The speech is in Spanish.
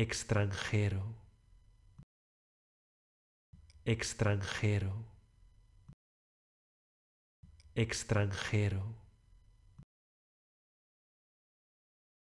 extranjero, extranjero, extranjero.